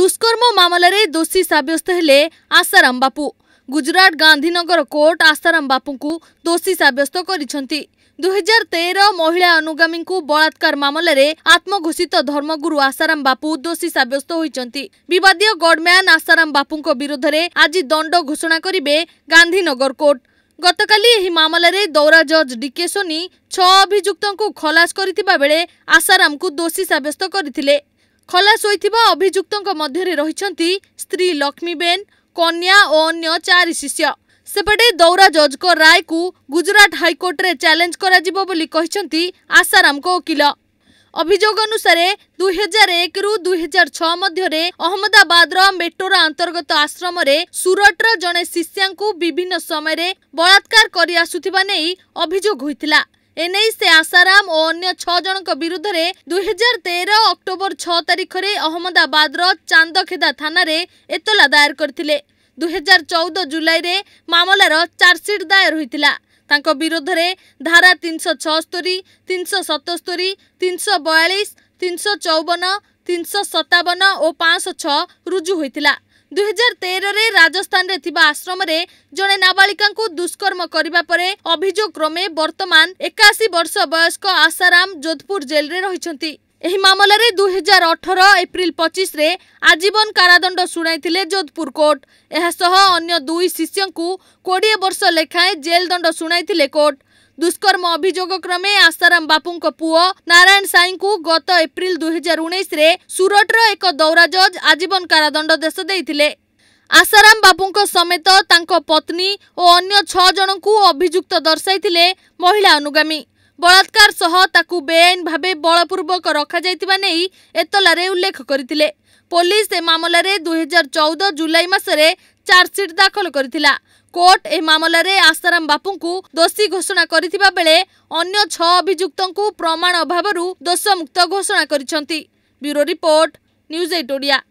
ଦୁଷ୍କର୍ମ ମାମଲାରେ ଦୋଷୀ ସାବ୍ୟସ୍ତ ହେଲେ ଆଶାରାମ ବାପୁ ଗୁଜରାଟ ଗାନ୍ଧୀନଗର କୋର୍ଟ ଆଶାରାମ ବାପୁଙ୍କୁ ଦୋଷୀ ସାବ୍ୟସ୍ତ କରିଛନ୍ତି ଦୁଇହଜାର ତେର ମହିଳା ଅନୁଗାମୀଙ୍କୁ ବଳାତ୍କାର ମାମଲାରେ ଆତ୍ମଘୋଷିତ ଧର୍ମଗୁରୁ ଆଶାରାମ ବାପୁ ଦୋଷୀ ସାବ୍ୟସ୍ତ ହୋଇଛନ୍ତି ବିବାଦୀୟ ଗଡ଼ମ୍ୟାନ୍ ଆଶାରାମ ବାପୁଙ୍କ ବିରୋଧରେ ଆଜି ଦଣ୍ଡ ଘୋଷଣା କରିବେ ଗାନ୍ଧୀନଗର କୋର୍ଟ ଗତକାଲି ଏହି ମାମଲାରେ ଦୌରା ଜଜ୍ ଡିକେ ସୋନି ଛଅ ଅଭିଯୁକ୍ତଙ୍କୁ ଖଲାସ କରିଥିବା ବେଳେ ଆଶାରାମଙ୍କୁ ଦୋଷୀ ସାବ୍ୟସ୍ତ କରିଥିଲେ ଖଲାସ ହୋଇଥିବା ଅଭିଯୁକ୍ତଙ୍କ ମଧ୍ୟରେ ରହିଛନ୍ତି ସ୍ତ୍ରୀ ଲକ୍ଷ୍ମୀବେନ କନ୍ୟା ଓ ଅନ୍ୟ ଚାରି ଶିଷ୍ୟ ସେପଟେ ଦୌରା ଜଜ୍ଙ୍କ ରାୟକୁ ଗୁଜରାଟ ହାଇକୋର୍ଟରେ ଚ୍ୟାଲେଞ୍ଜ କରାଯିବ ବୋଲି କହିଛନ୍ତି ଆଶାରାମଙ୍କ ଓକିଲ ଅଭିଯୋଗ ଅନୁସାରେ ଦୁଇହଜାର ଏକରୁ ଦୁଇହଜାର ଛଅ ମଧ୍ୟରେ ଅହମ୍ମଦାବାଦର ମେଟ୍ରୋର ଅନ୍ତର୍ଗତ ଆଶ୍ରମରେ ସୁରଟର ଜଣେ ଶିଷ୍ୟାଙ୍କୁ ବିଭିନ୍ନ ସମୟରେ ବଳାତ୍କାର କରିଆସୁଥିବା ନେଇ ଅଭିଯୋଗ ହୋଇଥିଲା ଏନେଇ ସେ ଆଶାରାମ ଓ ଅନ୍ୟ ଛଅ ଜଣଙ୍କ ବିରୁଦ୍ଧରେ ଦୁଇହଜାର ତେର ଅକ୍ଟୋବର ଛଅ ତାରିଖରେ ଅହମ୍ମଦାବାଦର ଚାନ୍ଦଖେଦା ଥାନାରେ ଏତଲା ଦାୟର କରିଥିଲେ ଦୁଇହଜାର ଚଉଦ ଜୁଲାଇରେ ମାମଲାର ଚାର୍ଜସିଟ୍ ଦାୟର ହୋଇଥିଲା ତାଙ୍କ ବିରୋଧରେ ଧାରା ତିନିଶହ ଛଅସ୍ତରୀ ତିନିଶହ ସତସ୍ତରୀ ତିନିଶହ ବୟାଳିଶ ତିନିଶହ ଚଉବନ ତିନିଶହ ସତାବନ ଓ ପାଞ୍ଚଶହ ଛଅ ରୁଜୁ ହୋଇଥିଲା ଦୁଇହଜାର ତେରରେ ରାଜସ୍ଥାନରେ ଥିବା ଆଶ୍ରମରେ ଜଣେ ନାବାଳିକାଙ୍କୁ ଦୁଷ୍କର୍ମ କରିବା ପରେ ଅଭିଯୋଗ କ୍ରମେ ବର୍ତ୍ତମାନ ଏକାଅଶୀ ବର୍ଷ ବୟସ୍କ ଆଶାରାମ ଯୋଧପୁର ଜେଲ୍ରେ ରହିଛନ୍ତି ଏହି ମାମଲାରେ ଦୁଇହଜାର ଅଠର ଏପ୍ରିଲ ପଚିଶରେ ଆଜୀବନ କାରାଦଣ୍ଡ ଶୁଣାଇଥିଲେ ଯୋଧପୁର କୋର୍ଟ ଏହାସହ ଅନ୍ୟ ଦୁଇ ଶିଷ୍ୟଙ୍କୁ କୋଡ଼ିଏ ବର୍ଷ ଲେଖାଏଁ ଜେଲ୍ ଦଣ୍ଡ ଶୁଣାଇଥିଲେ କୋର୍ଟ ଦୁଷ୍କର୍ମ ଅଭିଯୋଗ କ୍ରମେ ଆଶାରାମ ବାପୁଙ୍କ ପୁଅ ନାରାୟଣ ସାଇଙ୍କୁ ଗତ ଏପ୍ରିଲ ଦୁଇହଜାର ଉଣେଇଶରେ ସୁରଟର ଏକ ଦୌରା ଜଜ୍ ଆଜୀବନ କାରାଦଣ୍ଡ ଦେଶ ଦେଇଥିଲେ ଆଶାରାମ ବାପୁଙ୍କ ସମେତ ତାଙ୍କ ପତ୍ନୀ ଓ ଅନ୍ୟ ଛଅ ଜଣଙ୍କୁ ଅଭିଯୁକ୍ତ ଦର୍ଶାଇଥିଲେ ମହିଳା ଅନୁଗାମୀ ବଳାତ୍କାର ସହ ତାକୁ ବେଆଇନ ଭାବେ ବଳପୂର୍ବକ ରଖାଯାଇଥିବା ନେଇ ଏତଲାରେ ଉଲ୍ଲେଖ କରିଥିଲେ ପୋଲିସ ଏ ମାମଲାରେ ଦୁଇହଜାର ଚଉଦ ଜୁଲାଇ ମାସରେ ଚାର୍ଜସିଟ୍ ଦାଖଲ କରିଥିଲା କୋର୍ଟ ଏ ମାମଲାରେ ଆଶାରାମ ବାପୁଙ୍କୁ ଦୋଷୀ ଘୋଷଣା କରିଥିବା ବେଳେ ଅନ୍ୟ ଛଅ ଅଭିଯୁକ୍ତଙ୍କୁ ପ୍ରମାଣ ଅଭାବରୁ ଦୋଷମୁକ୍ତ ଘୋଷଣା କରିଛନ୍ତି bureau report news eight Odia